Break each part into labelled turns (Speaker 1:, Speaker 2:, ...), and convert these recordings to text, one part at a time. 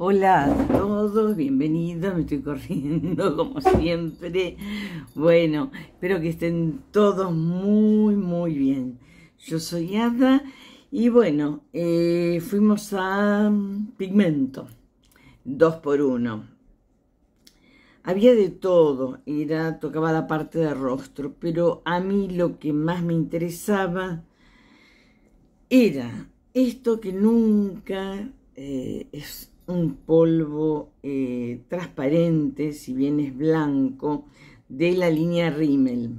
Speaker 1: Hola a todos, bienvenidos, me estoy corriendo como siempre. Bueno, espero que estén todos muy, muy bien. Yo soy Ada y bueno, eh, fuimos a mm, Pigmento, dos por uno. Había de todo, era, tocaba la parte de rostro, pero a mí lo que más me interesaba era esto que nunca eh, es un polvo eh, transparente, si bien es blanco, de la línea Rimmel.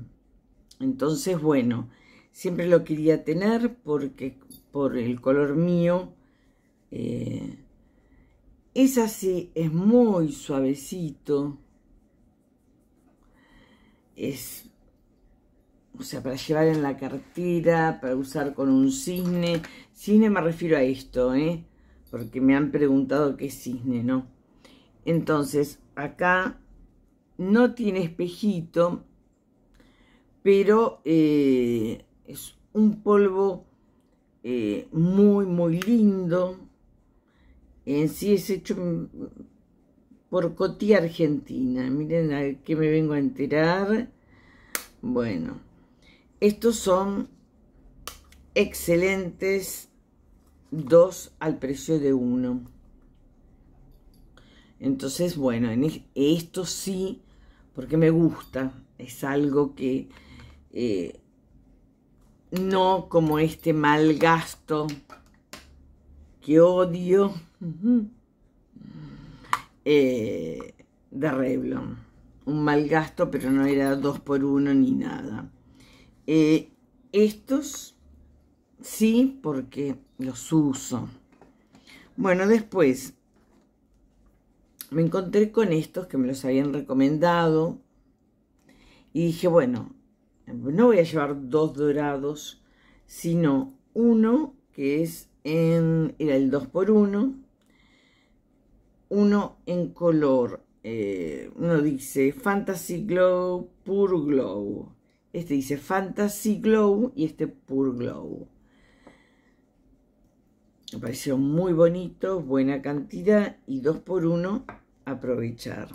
Speaker 1: Entonces, bueno, siempre lo quería tener porque por el color mío. Eh, es así, es muy suavecito. Es, o sea, para llevar en la cartera, para usar con un cisne. Cisne me refiero a esto, ¿eh? porque me han preguntado qué cisne, ¿no? Entonces, acá no tiene espejito, pero eh, es un polvo eh, muy, muy lindo. En sí es hecho por Cotía Argentina. Miren a qué me vengo a enterar. Bueno, estos son excelentes dos al precio de uno. Entonces, bueno, en esto sí, porque me gusta, es algo que eh, no como este mal gasto que odio eh, de Revlon. Un mal gasto, pero no era dos por uno ni nada. Eh, estos Sí, porque los uso. Bueno, después me encontré con estos que me los habían recomendado. Y dije, bueno, no voy a llevar dos dorados, sino uno que es en, era el 2x1, uno en color, eh, uno dice Fantasy Glow, Pure Glow, este dice Fantasy Glow y este Pure Glow. Me pareció muy bonito, buena cantidad y dos por uno, aprovechar.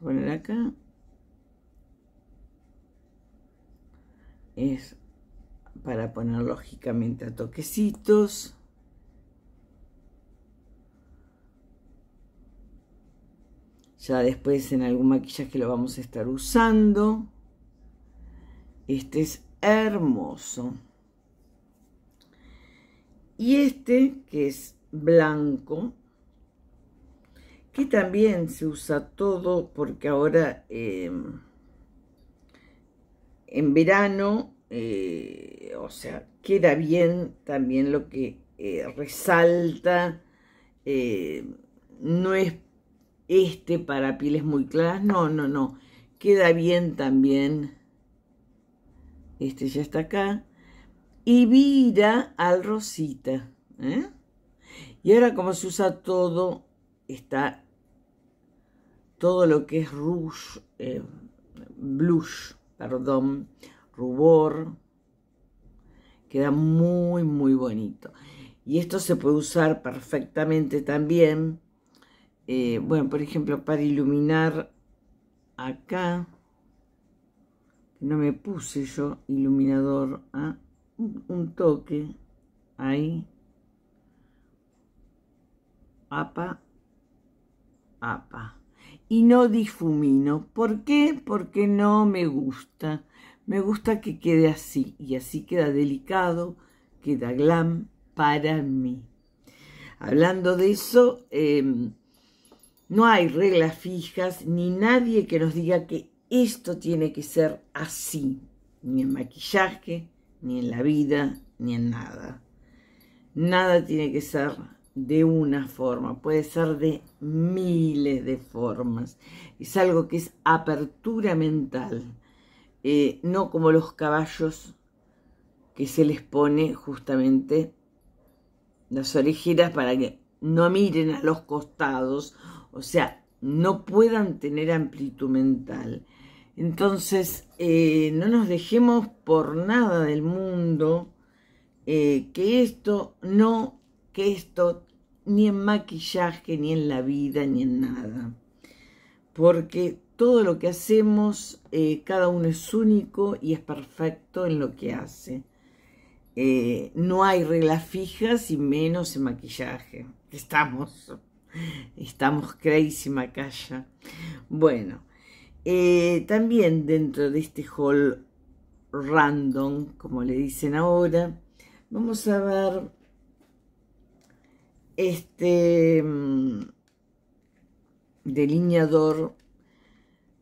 Speaker 1: Poner acá. Es para poner lógicamente a toquecitos. Ya después en algún maquillaje lo vamos a estar usando. Este es hermoso. Y este, que es blanco, que también se usa todo porque ahora em, en verano, eh, o sea, queda bien también lo que eh, resalta, em, no es este para pieles muy claras, no, no, no, queda bien también, este ya está acá, y vira al rosita. ¿eh? Y ahora como se usa todo, está todo lo que es rouge, eh, blush, perdón, rubor, queda muy muy bonito. Y esto se puede usar perfectamente también, eh, bueno, por ejemplo, para iluminar acá, no me puse yo iluminador, ¿ah? un toque ahí. Apa, apa. Y no difumino. ¿Por qué? Porque no me gusta. Me gusta que quede así. Y así queda delicado, queda glam para mí. Hablando de eso, em, no hay reglas fijas ni nadie que nos diga que esto tiene que ser así. Ni en maquillaje, ni en la vida, ni en nada. Nada tiene que ser de una forma, puede ser de miles de formas. Es algo que es apertura mental, eh, no como los caballos que se les pone justamente las orejeras para que no miren a los costados, o sea, no puedan tener amplitud mental. Entonces, eh, no nos dejemos por nada del mundo eh, que esto no, que esto ni en maquillaje, ni en la vida, ni en nada. Porque todo lo que hacemos, eh, cada uno es único y es perfecto en lo que hace. no hay reglas fijas y menos en maquillaje. Estamos, estamos crazy, Macaya. Bueno, eh, también dentro de este hall random, como le dicen ahora, vamos a ver este mm, delineador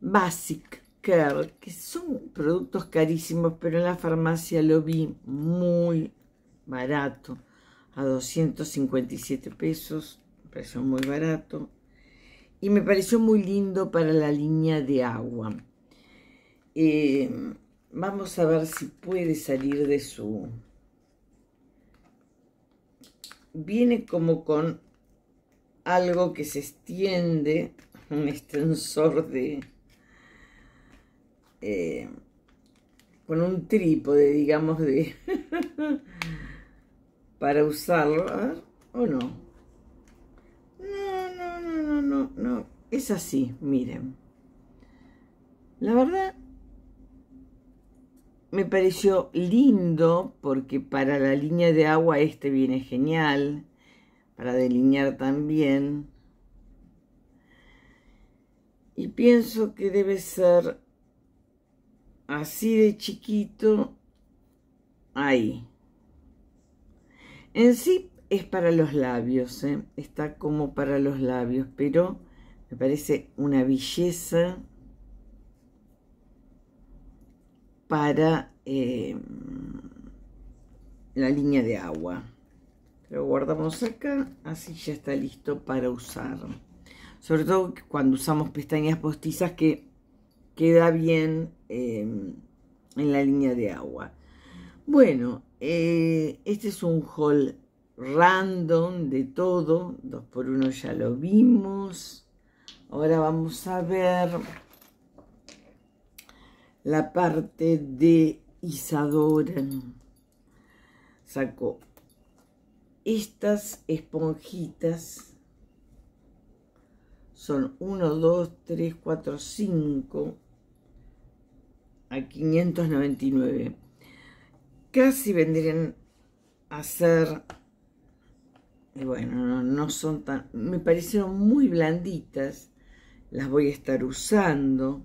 Speaker 1: Basic Care, que son productos carísimos, pero en la farmacia lo vi muy barato, a 257 pesos, precio muy barato y me pareció muy lindo para la línea de agua. Eh, vamos a ver si puede salir de su... Viene como con algo que se extiende, un extensor de... Eh, con un trípode, digamos, de... para usarlo, a ver, o no no, Es así, miren. La verdad, me pareció lindo porque para la línea de agua este viene genial. Para delinear también. Y pienso que debe ser así de chiquito. Ahí. En sí es para los labios, ¿eh? está como para los labios, pero me parece una belleza para em, la línea de agua. Lo guardamos acá, así ya está listo para usar. Sobre todo cuando usamos pestañas postizas que queda bien em, en la línea de agua. Bueno, eh, este es un haul random de todo. dos por uno ya lo vimos. Ahora vamos a ver la parte de Isadora. Sacó estas esponjitas. Son 1, 2, 3, 4, 5 a 599. Casi vendrían a ser y bueno, no, son tan... Me parecieron muy blanditas. Las voy a estar usando.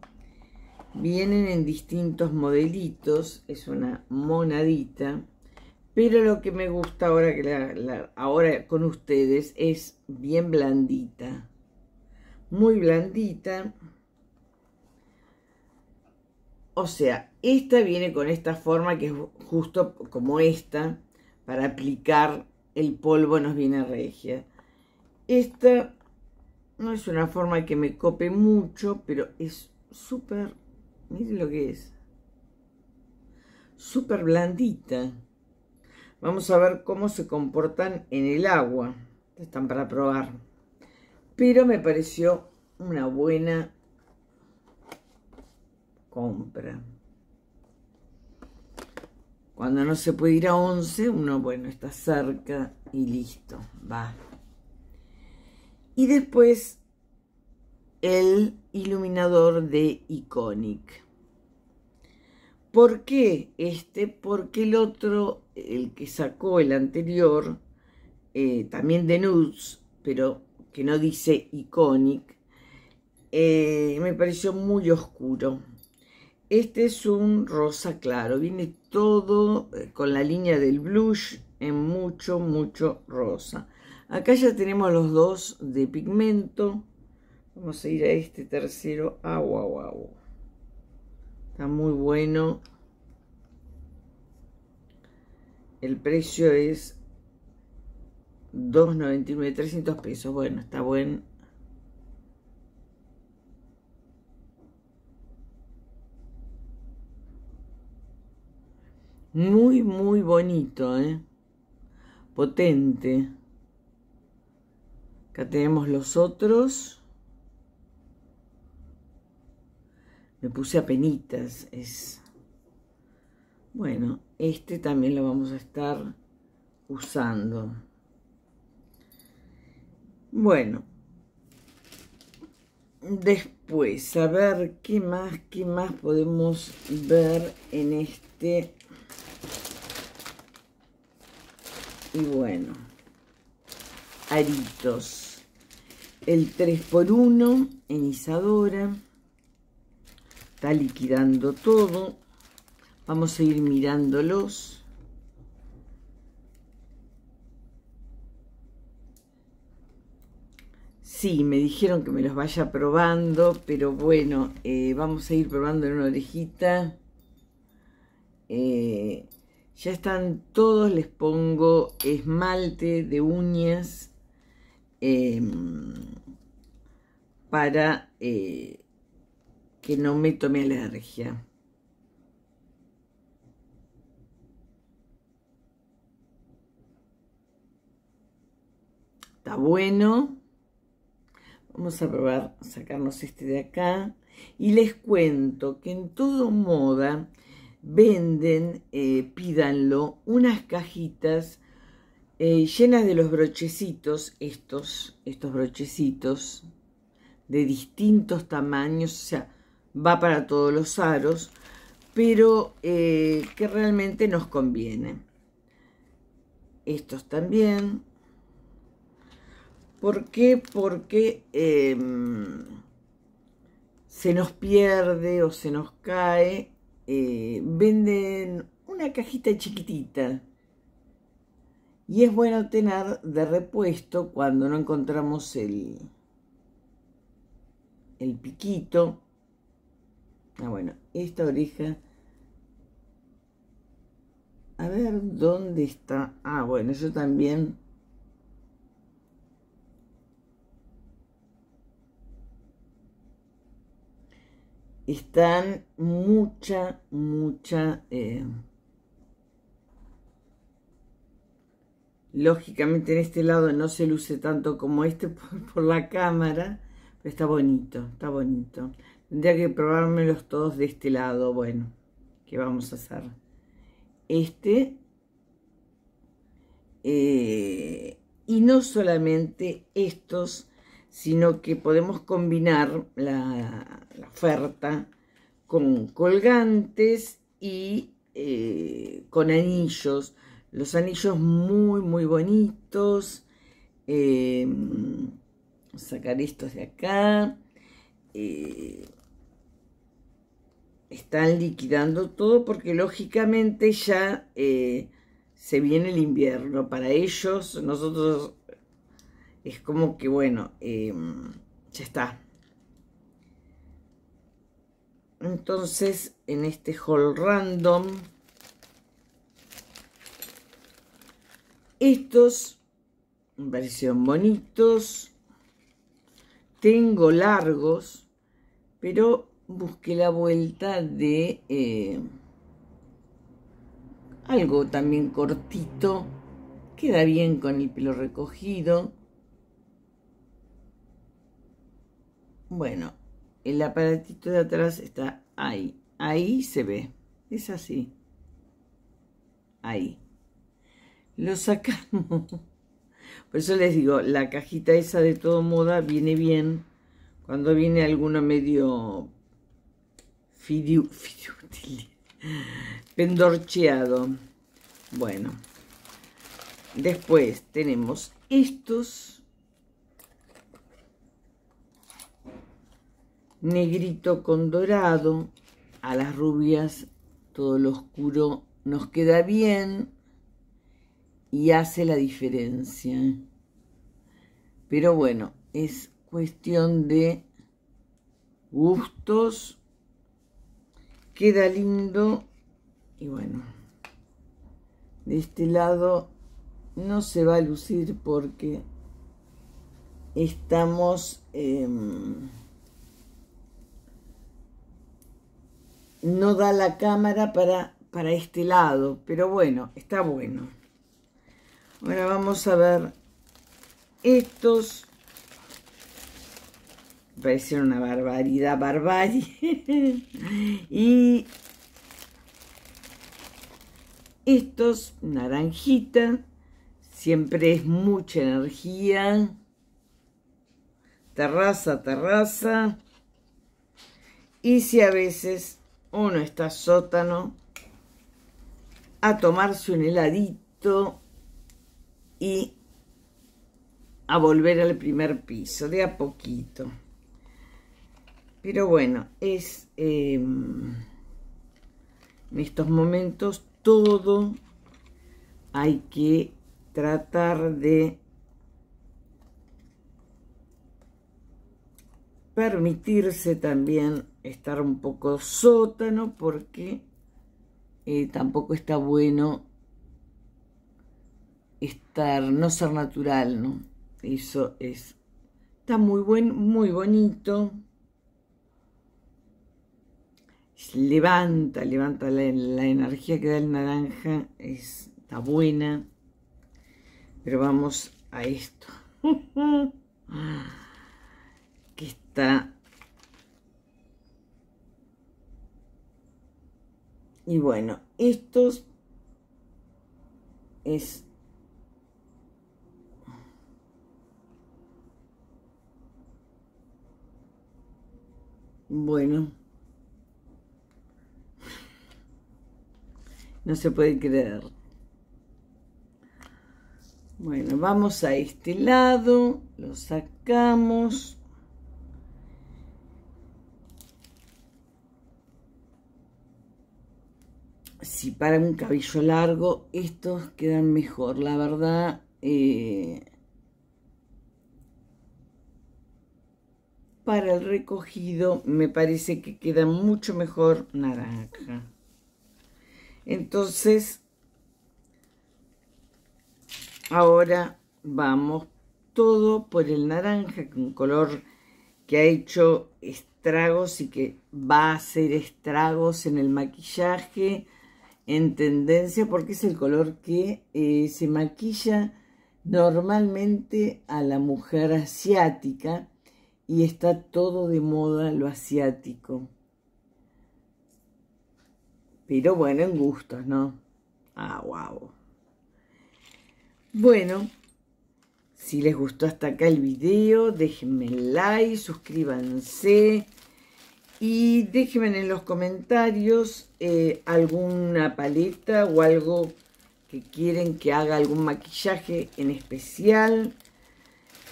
Speaker 1: Vienen en distintos modelitos. Es una monadita. Pero lo que me gusta ahora, que ahora con ustedes es bien blandita. Muy blandita. O sea, esta viene con esta forma que es justo como esta para aplicar el polvo nos viene regia. Esta no es una forma que me cope mucho, pero es súper, miren lo que es, súper blandita. Vamos a ver cómo se comportan en el agua. Están para probar. Pero me pareció una buena compra. Cuando no se puede ir a 11, uno, bueno, está cerca y listo, va. Y después el iluminador de Iconic. ¿Por qué este? Porque el otro, el que sacó el anterior, eh, también de Nudes, pero que no dice Iconic, eh, me pareció muy oscuro. Este es un rosa claro, viene todo eh, con la línea del blush en mucho, mucho rosa. Acá ya tenemos los dos de pigmento. Vamos a ir a este tercero. Agua, ah, Está muy bueno. El precio es 2.99, 300 pesos. Bueno, está buen Muy, muy bonito, ¿eh? Potente. Acá tenemos los otros. Me puse a penitas. Es... Bueno, este también lo vamos a estar usando. Bueno. Después, a ver qué más, qué más podemos ver en este y bueno, aritos. El 3x1 en Isadora. Está liquidando todo. Vamos a ir mirándolos. Sí, me dijeron que me los vaya probando, pero bueno, eh, vamos a ir probando en una orejita. Eh, ya están todos, les pongo esmalte de uñas em, para eh, que no me tome alergia. Está bueno. Vamos a probar sacarnos este de acá. Y les cuento que en todo moda venden, eh, pídanlo, unas cajitas eh, llenas de los brochecitos, estos, estos brochecitos de distintos tamaños, o sea, va para todos los aros, pero eh, que realmente nos conviene. Estos también. ¿Por qué? Porque em, se nos pierde o se nos cae eh, venden una cajita chiquitita y es bueno tener de repuesto cuando no encontramos el, el piquito. Ah, bueno, esta oreja... A ver dónde está. Ah, bueno, yo también están mucha, mucha... Eh, lógicamente en este lado no se luce tanto como este por, la cámara, pero está bonito, está bonito. Tendría que probármelos todos de este lado, bueno, ¿qué vamos a hacer? Este... Eh, y no solamente estos sino que podemos combinar la, oferta con colgantes y eh, con anillos. Los anillos muy, muy bonitos. Em, sacar estos de acá. Eh, están liquidando todo porque lógicamente ya eh, se viene el invierno. Para ellos, nosotros es como que, bueno, em, ya está. Entonces, en este haul random, estos me parecieron bonitos. Tengo largos, pero busqué la vuelta de eh, algo también cortito. Queda bien con el pelo recogido. Bueno, el aparatito de atrás está ahí. Ahí se ve. Es así. Ahí. Lo sacamos. Por eso les digo, la cajita esa de todo moda viene bien. Cuando viene alguno medio Fidu... pendorcheado. Bueno. Después tenemos estos negrito con dorado, a las rubias todo lo oscuro nos queda bien y hace la diferencia. Pero bueno, es cuestión de gustos, queda lindo y bueno, de este lado no se va a lucir porque estamos... Em, no da la cámara para, para este lado, pero bueno, está bueno. Ahora vamos a ver estos. Parecen una barbaridad, barbarie. y estos, naranjita. Siempre es mucha energía. Terraza, terraza. Y si a veces uno está sótano a tomarse un heladito y a volver al primer piso, de a poquito. Pero bueno, es em, en estos momentos todo hay que tratar de permitirse también estar un poco sótano porque eh, tampoco está bueno estar, no ser natural, ¿no? Eso es. Está muy buen, muy bonito. Levanta, levanta la, energía que da el naranja. está buena. Pero vamos a esto. Y bueno, estos es Bueno. No se puede creer. Bueno, vamos a este lado, lo sacamos. si para un cabello largo, estos quedan mejor. La verdad, eh, para el recogido me parece que queda mucho mejor naranja. Entonces, ahora vamos todo por el naranja, un color que ha hecho estragos y que va a hacer estragos en el maquillaje en tendencia porque es el color que eh, se maquilla normalmente a la mujer asiática y está todo de moda lo asiático. Pero bueno, en gustos, ¿no? Ah, guau. Bueno, si les gustó hasta acá el video, déjenme like, suscríbanse, y déjenme en los comentarios eh, alguna paleta o algo que quieren que haga algún maquillaje en especial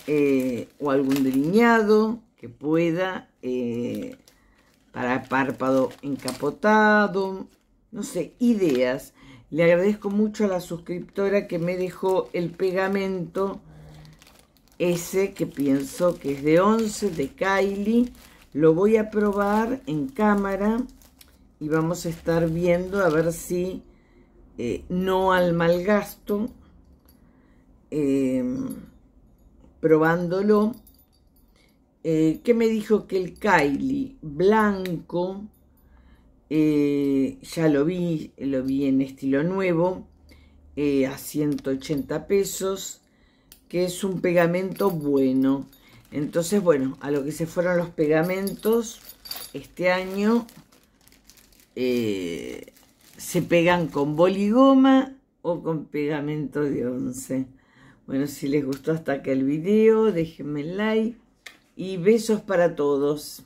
Speaker 1: eh, o algún delineado que pueda eh, para párpado encapotado, no sé, ideas. Le agradezco mucho a la suscriptora que me dejó el pegamento ese que pienso que es de 11 de Kylie lo voy a probar en cámara y vamos a estar viendo a ver si eh, no al mal gasto em, probándolo. Eh, que me dijo que el Kylie blanco, eh, ya lo vi, lo vi en estilo nuevo, eh, a 180 pesos, que es un pegamento bueno. Entonces, bueno, a lo que se fueron los pegamentos, este año eh, se pegan con boligoma o con pegamento de once. Bueno, si les gustó hasta acá el video, déjenme like y besos para todos.